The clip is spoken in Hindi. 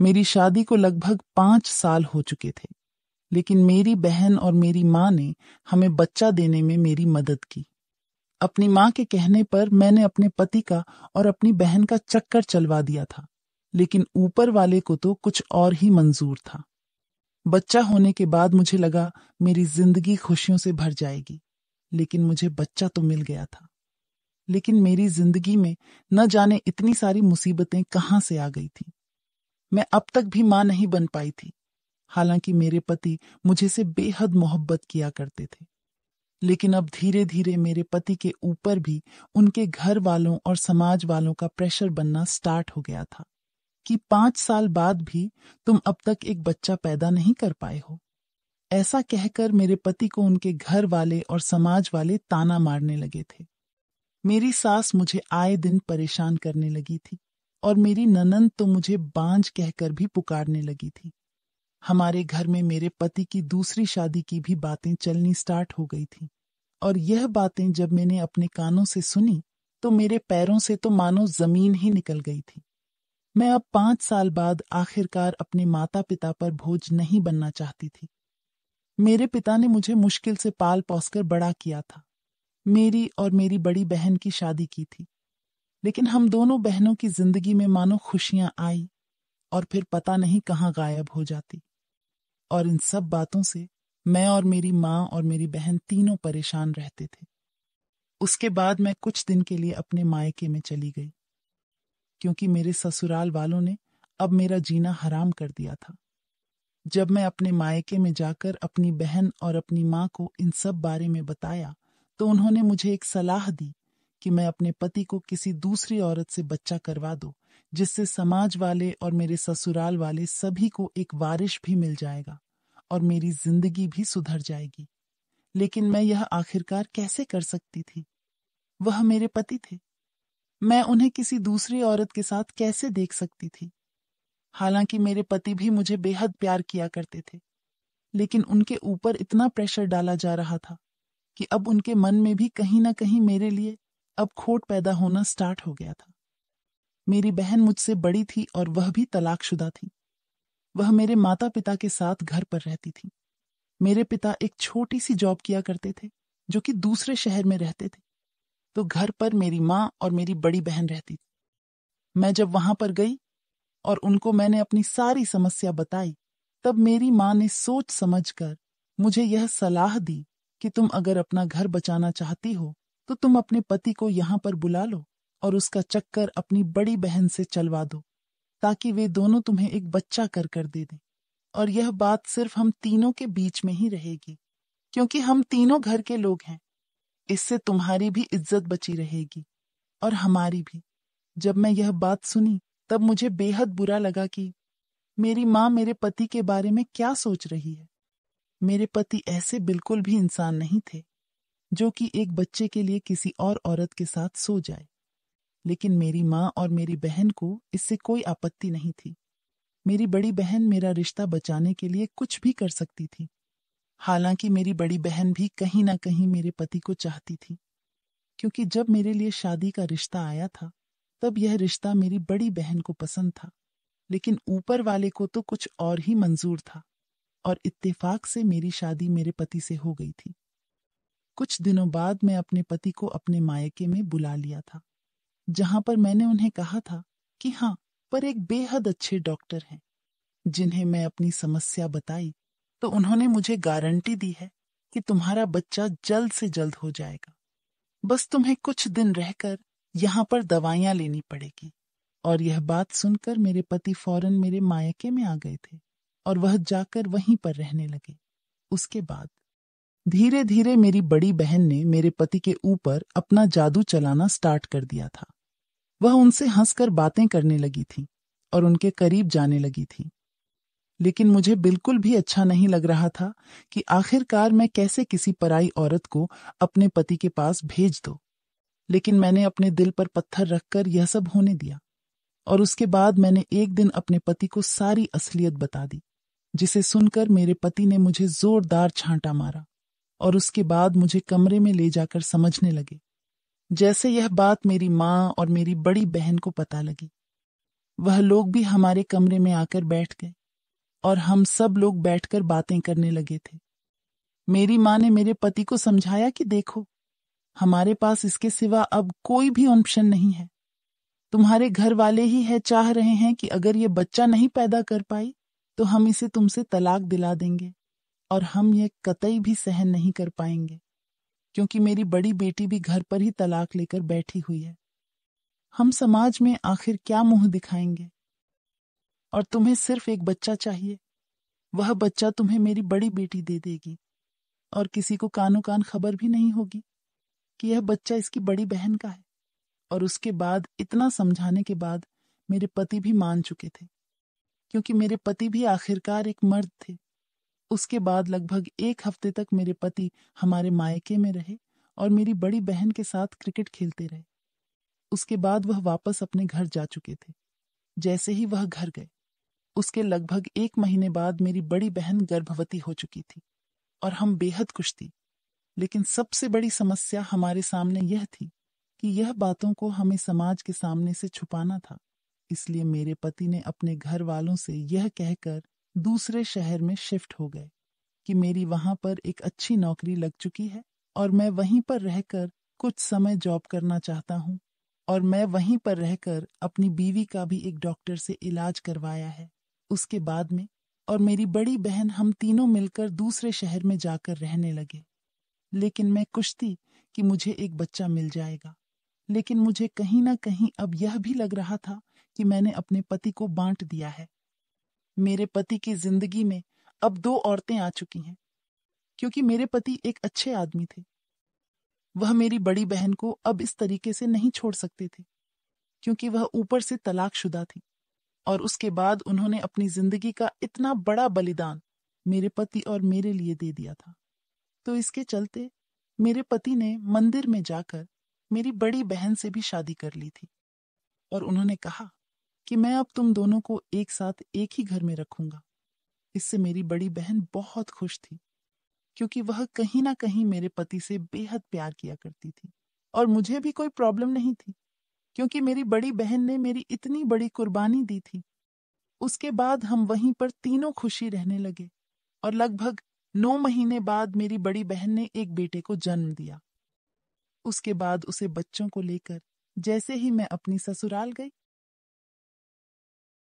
मेरी शादी को लगभग पांच साल हो चुके थे लेकिन मेरी बहन और मेरी माँ ने हमें बच्चा देने में मेरी मदद की अपनी माँ के कहने पर मैंने अपने पति का और अपनी बहन का चक्कर चलवा दिया था लेकिन ऊपर वाले को तो कुछ और ही मंजूर था बच्चा होने के बाद मुझे लगा मेरी जिंदगी खुशियों से भर जाएगी लेकिन मुझे बच्चा तो मिल गया था लेकिन मेरी जिंदगी में न जाने इतनी सारी मुसीबतें कहाँ से आ गई थी मैं अब तक भी मां नहीं बन पाई थी हालांकि मेरे पति मुझे से बेहद मोहब्बत किया करते थे लेकिन अब धीरे धीरे मेरे पति के ऊपर भी उनके घर वालों और समाज वालों का प्रेशर बनना स्टार्ट हो गया था कि पांच साल बाद भी तुम अब तक एक बच्चा पैदा नहीं कर पाए हो ऐसा कहकर मेरे पति को उनके घर वाले और समाज वाले ताना मारने लगे थे मेरी सास मुझे आए दिन परेशान करने लगी थी और मेरी ननन तो मुझे बांझ कहकर भी पुकारने लगी थी हमारे घर में मेरे पति की दूसरी शादी की भी बातें चलनी स्टार्ट हो गई थी और यह बातें जब मैंने अपने कानों से सुनी तो मेरे पैरों से तो मानो जमीन ही निकल गई थी मैं अब पांच साल बाद आखिरकार अपने माता पिता पर भोज नहीं बनना चाहती थी मेरे पिता ने मुझे मुश्किल से पाल पोसकर बड़ा किया था मेरी और मेरी बड़ी बहन की शादी की थी लेकिन हम दोनों बहनों की जिंदगी में मानो खुशियां आई और फिर पता नहीं कहाँ गायब हो जाती और इन सब बातों से मैं और मेरी माँ और मेरी बहन तीनों परेशान रहते थे उसके बाद मैं कुछ दिन के लिए अपने मायके में चली गई क्योंकि मेरे ससुराल वालों ने अब मेरा जीना हराम कर दिया था जब मैं अपने मायके में जाकर अपनी बहन और अपनी माँ को इन सब बारे में बताया तो उन्होंने मुझे एक सलाह दी कि मैं अपने पति को किसी दूसरी औरत से बच्चा करवा दो जिससे समाज वाले और मेरे ससुराल वाले सभी को एक वारिश भी मिल जाएगा और मेरी जिंदगी भी सुधर जाएगी लेकिन मैं यह आखिरकार कैसे कर सकती थी वह मेरे पति थे मैं उन्हें किसी दूसरी औरत के साथ कैसे देख सकती थी हालांकि मेरे पति भी मुझे बेहद प्यार किया करते थे लेकिन उनके ऊपर इतना प्रेशर डाला जा रहा था कि अब उनके मन में भी कहीं ना कहीं मेरे लिए अब खोट पैदा होना स्टार्ट हो गया था मेरी बहन मुझसे बड़ी थी और वह भी तलाकशुदा थी वह मेरे माता पिता के साथ घर पर रहती थी मेरे पिता एक छोटी सी जॉब किया करते थे जो कि दूसरे शहर में रहते थे तो घर पर मेरी माँ और मेरी बड़ी बहन रहती थी मैं जब वहां पर गई और उनको मैंने अपनी सारी समस्या बताई तब मेरी माँ ने सोच समझ कर मुझे यह सलाह दी कि तुम अगर अपना घर बचाना चाहती हो तो तुम अपने पति को यहाँ पर बुला लो और उसका चक्कर अपनी बड़ी बहन से चलवा दो ताकि वे दोनों तुम्हें एक बच्चा कर कर दे दें और यह बात सिर्फ हम तीनों के बीच में ही रहेगी क्योंकि हम तीनों घर के लोग हैं इससे तुम्हारी भी इज्जत बची रहेगी और हमारी भी जब मैं यह बात सुनी तब मुझे बेहद बुरा लगा कि मेरी माँ मेरे पति के बारे में क्या सोच रही है मेरे पति ऐसे बिल्कुल भी इंसान नहीं थे जो कि एक बच्चे के लिए किसी और औरत के साथ सो जाए लेकिन मेरी माँ और मेरी बहन को इससे कोई आपत्ति नहीं थी मेरी बड़ी बहन मेरा रिश्ता बचाने के लिए कुछ भी कर सकती थी हालांकि मेरी बड़ी बहन भी कहीं ना कहीं मेरे पति को चाहती थी क्योंकि जब मेरे लिए शादी का रिश्ता आया था तब यह रिश्ता मेरी बड़ी बहन को पसंद था लेकिन ऊपर वाले को तो कुछ और ही मंजूर था और इत्तेफाक से मेरी शादी मेरे पति से हो गई थी कुछ दिनों बाद मैं अपने पति को अपने मायके में बुला लिया था जहां पर मैंने उन्हें कहा था कि हाँ पर एक बेहद अच्छे डॉक्टर हैं जिन्हें मैं अपनी समस्या बताई तो उन्होंने मुझे गारंटी दी है कि तुम्हारा बच्चा जल्द से जल्द हो जाएगा बस तुम्हें कुछ दिन रहकर यहाँ पर दवाइयां लेनी पड़ेगी और यह बात सुनकर मेरे पति फौरन मेरे मायके में आ गए थे और वह जाकर वहीं पर रहने लगे उसके बाद धीरे धीरे मेरी बड़ी बहन ने मेरे पति के ऊपर अपना जादू चलाना स्टार्ट कर दिया था वह उनसे हंसकर बातें करने लगी थी और उनके करीब जाने लगी थी लेकिन मुझे बिल्कुल भी अच्छा नहीं लग रहा था कि आखिरकार मैं कैसे किसी पराई औरत को अपने पति के पास भेज दो लेकिन मैंने अपने दिल पर पत्थर रखकर यह सब होने दिया और उसके बाद मैंने एक दिन अपने पति को सारी असलियत बता दी जिसे सुनकर मेरे पति ने मुझे जोरदार छांटा मारा और उसके बाद मुझे कमरे में ले जाकर समझने लगे जैसे यह बात मेरी माँ और मेरी बड़ी बहन को पता लगी वह लोग भी हमारे कमरे में आकर बैठ गए और हम सब लोग बैठकर बातें करने लगे थे मेरी माँ ने मेरे पति को समझाया कि देखो हमारे पास इसके सिवा अब कोई भी ऑप्शन नहीं है तुम्हारे घर वाले ही है चाह रहे हैं कि अगर ये बच्चा नहीं पैदा कर पाई तो हम इसे तुमसे तलाक दिला देंगे और हम ये कतई भी सहन नहीं कर पाएंगे क्योंकि मेरी बड़ी बेटी भी घर पर ही तलाक लेकर बैठी हुई है हम समाज में आखिर क्या मुंह दिखाएंगे और तुम्हें सिर्फ एक बच्चा चाहिए वह बच्चा तुम्हें मेरी बड़ी बेटी दे देगी और किसी को कानो कान खबर भी नहीं होगी कि यह बच्चा इसकी बड़ी बहन का है और उसके बाद इतना समझाने के बाद मेरे पति भी मान चुके थे क्योंकि मेरे पति भी आखिरकार एक मर्द थे उसके बाद लगभग एक हफ्ते तक मेरे पति हमारे मायके में रहे और मेरी बड़ी बहन के साथ क्रिकेट खेलते रहे उसके बाद वह वापस अपने घर जा चुके थे जैसे ही वह घर गए उसके लगभग एक महीने बाद मेरी बड़ी बहन गर्भवती हो चुकी थी और हम बेहद खुश थी लेकिन सबसे बड़ी समस्या हमारे सामने यह थी कि यह बातों को हमें समाज के सामने से छुपाना था इसलिए मेरे पति ने अपने घर वालों से यह कहकर दूसरे शहर में शिफ्ट हो गए कि मेरी वहां पर एक अच्छी नौकरी लग चुकी है और मैं वहीं पर रहकर कुछ समय जॉब करना चाहता हूँ और मैं वहीं पर रहकर अपनी बीवी का भी एक डॉक्टर से इलाज करवाया है उसके बाद में और मेरी बड़ी बहन हम तीनों मिलकर दूसरे शहर में जाकर रहने लगे लेकिन मैं कुछ थी कि मुझे एक बच्चा मिल जाएगा लेकिन मुझे कहीं ना कहीं अब यह भी लग रहा था कि मैंने अपने पति को बांट दिया है मेरे पति की जिंदगी में अब दो औरतें आ चुकी हैं क्योंकि मेरे पति एक अच्छे आदमी थे वह मेरी बड़ी बहन को अब इस तरीके से नहीं छोड़ सकते थे क्योंकि वह ऊपर से तलाकशुदा थी और उसके बाद उन्होंने अपनी जिंदगी का इतना बड़ा बलिदान मेरे पति और मेरे लिए दे दिया था तो इसके चलते मेरे पति ने मंदिर में जाकर मेरी बड़ी बहन से भी शादी कर ली थी और उन्होंने कहा कि मैं अब तुम दोनों को एक साथ एक ही घर में रखूंगा इससे मेरी बड़ी बहन बहुत खुश थी क्योंकि वह कहीं ना कहीं मेरे पति से बेहद प्यार किया करती थी और मुझे भी कोई प्रॉब्लम नहीं थी क्योंकि मेरी बड़ी बहन ने मेरी इतनी बड़ी कुर्बानी दी थी उसके बाद हम वहीं पर तीनों खुशी रहने लगे और लगभग नौ महीने बाद मेरी बड़ी बहन ने एक बेटे को जन्म दिया उसके बाद उसे बच्चों को लेकर जैसे ही मैं अपनी ससुराल गई